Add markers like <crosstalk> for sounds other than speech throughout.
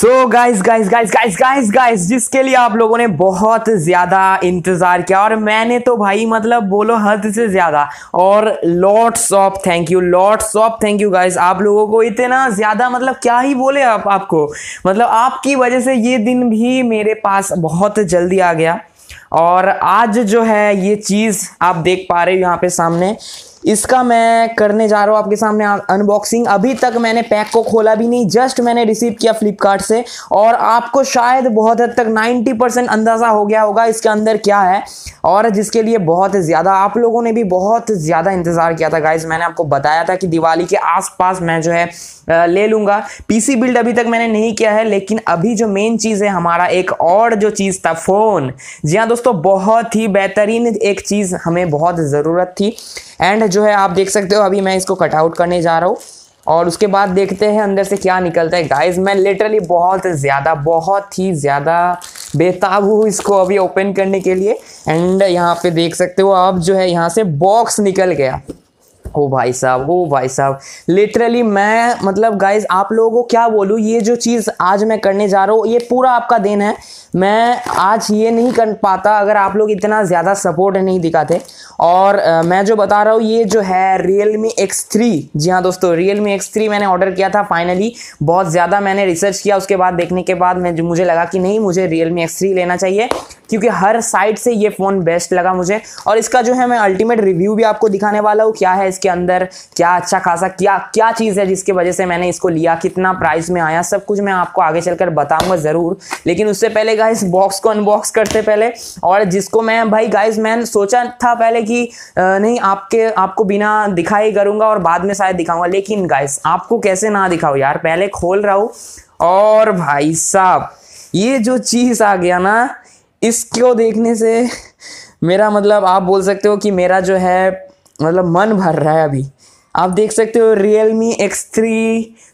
सो guys guys guys guys guys guys जिसके लिए आप लोगों ने बहुत ज़्यादा इंतज़ार किया और मैंने तो भाई मतलब बोलो हद से ज़्यादा और lots of thank you lots of thank you guys आप लोगों को इतना ज़्यादा मतलब क्या ही बोले आप आपको मतलब आपकी वजह से ये दिन भी मेरे पास बहुत जल्दी आ गया और आज जो है ये चीज़ आप देख पा रहे हो यहाँ पे सामने इसका मैं करने जा रहा हूँ आपके सामने अनबॉक्सिंग अभी तक मैंने पैक को खोला भी नहीं जस्ट मैंने रिसीव किया फ्लिपकार्ट से और आपको शायद बहुत हद तक 90 परसेंट अंदाज़ा हो गया होगा इसके अंदर क्या है और जिसके लिए बहुत ज़्यादा आप लोगों ने भी बहुत ज़्यादा इंतज़ार किया था गाइज मैंने आपको बताया था कि दिवाली के आस मैं जो है ले लूँगा पीसी बिल्ड अभी तक मैंने नहीं किया है लेकिन अभी जो मेन चीज़ है हमारा एक और जो चीज़ था फ़ोन जी हाँ दोस्तों बहुत ही बेहतरीन एक चीज़ हमें बहुत ज़रूरत थी एंड जो है आप देख सकते हो अभी मैं इसको कटआउट करने जा रहा हूँ और उसके बाद देखते हैं अंदर से क्या निकलता है गाइस मैं लिटरली बहुत ज़्यादा बहुत ही ज़्यादा बेताब हूँ इसको अभी ओपन करने के लिए एंड यहाँ पे देख सकते हो अब जो है यहाँ से बॉक्स निकल गया ओ भाई साहब ओ भाई साहब लिटरली मैं मतलब गाइज आप लोगों को क्या बोलूँ ये जो चीज़ आज मैं करने जा रहा हूँ ये पूरा आपका दिन है मैं आज ये नहीं कर पाता अगर आप लोग इतना ज़्यादा सपोर्ट नहीं दिखाते और आ, मैं जो बता रहा हूँ ये जो है रियल मी एक्स थ्री जी हाँ दोस्तों रियल मी एक्स थ्री मैंने ऑर्डर किया था फाइनली बहुत ज़्यादा मैंने रिसर्च किया उसके बाद देखने के बाद मैं मुझे लगा कि नहीं मुझे रियल मी एक्स थ्री लेना चाहिए क्योंकि हर साइड से ये फ़ोन बेस्ट लगा मुझे और इसका जो है मैं अल्टीमेट रिव्यू भी आपको दिखाने वाला हूँ क्या है इसके अंदर क्या अच्छा खासा क्या क्या चीज़ है जिसके वजह से मैंने इसको लिया कितना प्राइस में आया सब कुछ मैं आपको आगे चलकर बताऊंगा ज़रूर लेकिन उससे पहले गाइस बॉक्स को अनबॉक्स करते पहले और जिसको मैं भाई गाइस मैंने सोचा था पहले कि नहीं आपके आपको बिना दिखाई करूँगा और बाद में शायद दिखाऊंगा लेकिन गाइस आपको कैसे ना दिखाओ यार पहले खोल रहा हूँ और भाई साहब ये जो चीज़ आ गया ना इसको देखने से मेरा मतलब आप बोल सकते हो कि मेरा जो है मतलब मन भर रहा है अभी आप देख सकते हो Realme X three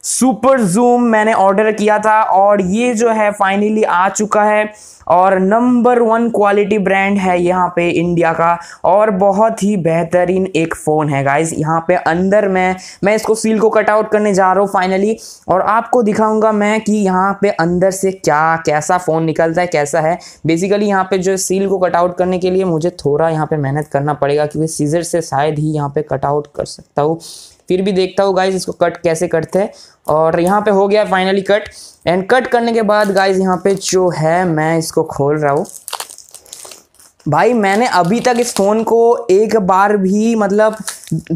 super zoom मैंने ऑर्डर किया था और ये जो है फाइनली आ चुका है और नंबर वन क्वालिटी ब्रांड है यहाँ पे इंडिया का और बहुत ही बेहतरीन एक फ़ोन है गाइज यहाँ पे अंदर मैं मैं इसको सील को कट आउट करने जा रहा हूँ फाइनली और आपको दिखाऊंगा मैं कि यहाँ पे अंदर से क्या कैसा फ़ोन निकलता है कैसा है बेसिकली यहाँ पे जो सील को कट आउट करने के लिए मुझे थोड़ा यहाँ पर मेहनत करना पड़ेगा क्योंकि सीजर से शायद ही यहाँ पर कट आउट कर सकता हूँ फिर भी देखता हूँ गाइज इसको कट कैसे करते हैं और यहाँ पे हो गया फाइनली कट एंड कट करने के बाद गाइज यहाँ पे जो है मैं इसको खोल रहा हूँ भाई मैंने अभी तक इस फ़ोन को एक बार भी मतलब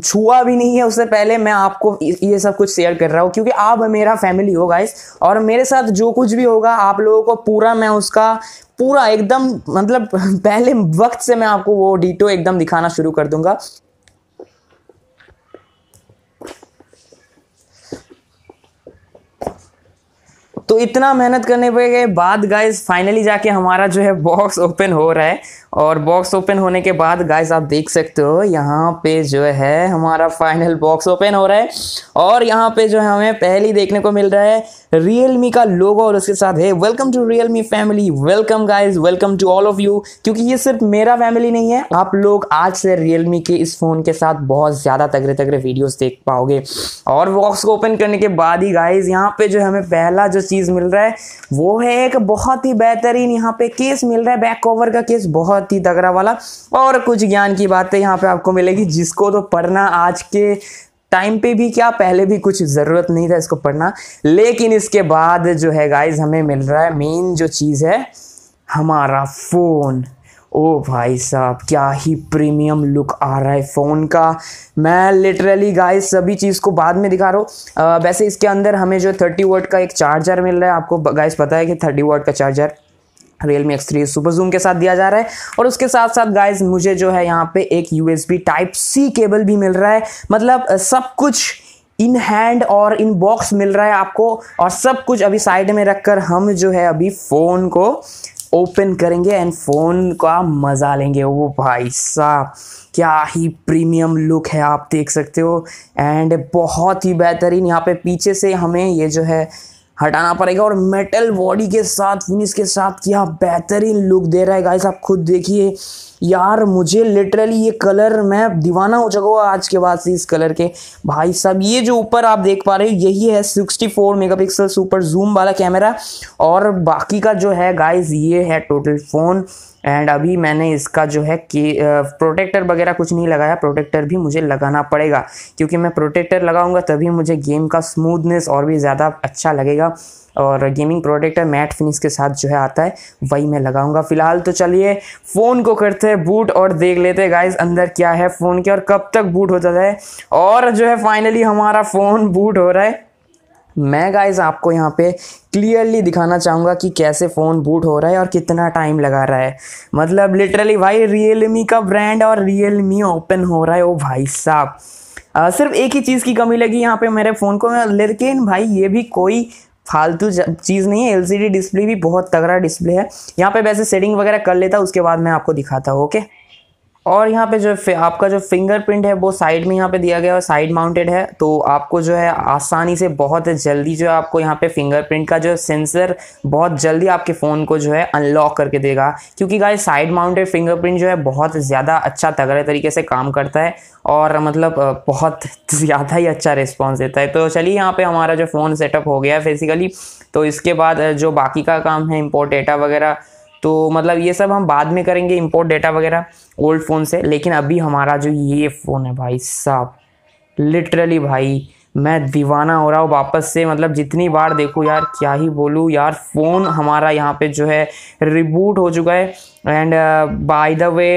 छुआ भी नहीं है उससे पहले मैं आपको ये सब कुछ शेयर कर रहा हूँ क्योंकि आप मेरा फैमिली हो गाइस और मेरे साथ जो कुछ भी होगा आप लोगों को पूरा मैं उसका पूरा एकदम मतलब <laughs> पहले वक्त से मैं आपको वो डिटो एकदम दिखाना शुरू कर दूंगा तो इतना मेहनत करने गए बाद गाइज फाइनली जाके हमारा जो है बॉक्स ओपन हो रहा है और बॉक्स ओपन होने के बाद गाइस आप देख सकते हो यहाँ पे जो है हमारा फाइनल बॉक्स ओपन हो रहा है और यहाँ पे जो है हमें पहली देखने को मिल रहा है मी का लोगो और उसके साथ है welcome to me family welcome guys welcome to all of you क्योंकि ये सिर्फ मेरा फैमिली नहीं है आप लोग आज से रियलमी के इस फ़ोन के साथ बहुत ज़्यादा तगड़े तगड़े वीडियो देख पाओगे और बॉक्स को ओपन करने के बाद ही गाइज यहाँ पे जो हमें पहला जो चीज़ मिल रहा है वो है एक बहुत ही बेहतरीन यहाँ पे केस मिल रहा है बैक कवर का केस बहुत बहुत ही तगड़ा वाला और कुछ ज्ञान की बातें यहाँ पे आपको मिलेगी जिसको तो पढ़ना आज के टाइम पे भी क्या पहले भी कुछ ज़रूरत नहीं था इसको पढ़ना लेकिन इसके बाद जो है गाइज हमें मिल रहा है मेन जो चीज़ है हमारा फ़ोन ओ भाई साहब क्या ही प्रीमियम लुक आ रहा है फ़ोन का मैं लिटरली गाइस सभी चीज़ को बाद में दिखा रहा हूँ वैसे इसके अंदर हमें जो 30 वोट का एक चार्जर मिल रहा है आपको गाइस पता है कि 30 वोट का charger Realme X three super zoom के साथ दिया जा रहा है और उसके साथ साथ गाइज मुझे जो है यहाँ पे एक यू टाइप सी केबल भी मिल रहा है मतलब सब कुछ इन हैंड और इन बॉक्स मिल रहा है आपको और सब कुछ अभी साइड में रखकर हम जो है अभी फ़ोन को ओपन करेंगे एंड फ़ोन का मज़ा लेंगे वो भाई साहब क्या ही प्रीमियम लुक है आप देख सकते हो एंड बहुत ही बेहतरीन यहाँ पे पीछे से हमें ये जो है हटाना पड़ेगा और मेटल बॉडी के साथ फिनिश के साथ क्या बेहतरीन लुक दे रहा है गाइस आप खुद देखिए यार मुझे लिटरली ये कलर मैं दीवाना हो चुका आज के बाद से इस कलर के भाई साहब ये जो ऊपर आप देख पा रहे हो यही है 64 मेगापिक्सल सुपर जूम वाला कैमरा और बाकी का जो है गाइस ये है टोटल फ़ोन एंड अभी मैंने इसका जो है कि प्रोटेक्टर वगैरह कुछ नहीं लगाया प्रोटेक्टर भी मुझे लगाना पड़ेगा क्योंकि मैं प्रोटेक्टर लगाऊंगा तभी मुझे गेम का स्मूथनेस और भी ज़्यादा अच्छा लगेगा और गेमिंग प्रोटेक्टर मैट फिनिश के साथ जो है आता है वही मैं लगाऊंगा फिलहाल तो चलिए फ़ोन को करते हैं बूट और देख लेते हैं गाइज अंदर क्या है फ़ोन के और कब तक बूट हो जाता है और जो है फाइनली हमारा फ़ोन बूट हो रहा है मैं गाइज आपको यहाँ पे क्लियरली दिखाना चाहूँगा कि कैसे फ़ोन बूट हो रहा है और कितना टाइम लगा रहा है मतलब लिटरली भाई मी का ब्रांड और मी ओपन हो रहा है ओ भाई साहब सिर्फ एक ही चीज़ की कमी लगी यहाँ पे मेरे फ़ोन को लेकिन भाई ये भी कोई फालतू चीज़ नहीं है एलसीडी डिस्प्ले भी बहुत तगड़ा डिस्प्ले है यहाँ पे वैसे सेटिंग वगैरह कर लेता उसके बाद मैं आपको दिखाता हूँ ओके और यहाँ पे जो आपका जो फिंगरप्रिंट है वो साइड में यहाँ पे दिया गया है साइड माउंटेड है तो आपको जो है आसानी से बहुत जल्दी जो है आपको यहाँ पे फिंगरप्रिंट का जो सेंसर बहुत जल्दी आपके फ़ोन को जो है अनलॉक करके देगा क्योंकि गाय साइड माउंटेड फिंगरप्रिंट जो है बहुत ज़्यादा अच्छा तगड़े तरीके से काम करता है और मतलब बहुत <laughs> ज़्यादा ही अच्छा रिस्पॉन्स देता है तो चलिए यहाँ पर हमारा जो फ़ोन सेटअप हो गया है बेसिकली तो इसके बाद जो बाकी का काम है इम्पोर्ट डेटा वगैरह तो मतलब ये सब हम बाद में करेंगे इम्पोर्ट डेटा वगैरह ओल्ड फ़ोन से लेकिन अभी हमारा जो ये फ़ोन है भाई साहब लिटरली भाई मैं दीवाना हो रहा हूँ वापस से मतलब जितनी बार देखो यार क्या ही बोलूँ यार फ़ोन हमारा यहाँ पे जो है रिबूट हो चुका है and by the way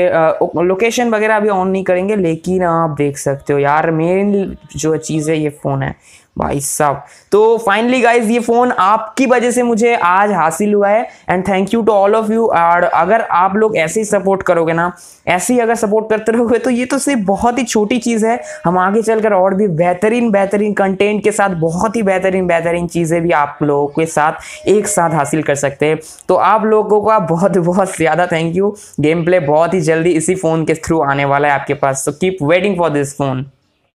location वगैरह अभी ऑन नहीं करेंगे लेकिन uh, आप देख सकते हो यार मेन जो चीज़ है ये फ़ोन है भाई साहब तो फाइनली गाइज ये फ़ोन आपकी वजह से मुझे आज हासिल हुआ है and thank you to all of you और अगर आप लोग ऐसे ही सपोर्ट करोगे ना ऐसे ही अगर सपोर्ट करते रहोगे तो ये तो सिर्फ बहुत ही छोटी चीज़ है हम आगे चलकर और भी बेहतरीन बेहतरीन कंटेंट के साथ बहुत ही बेहतरीन बेहतरीन चीज़ें भी आप लोगों के साथ एक साथ हासिल कर सकते हैं तो आप लोगों का बहुत बहुत ज़्यादा थैंक यू गेम प्ले बहुत ही जल्दी इसी फ़ोन के थ्रू आने वाला है आपके पास so keep waiting for this phone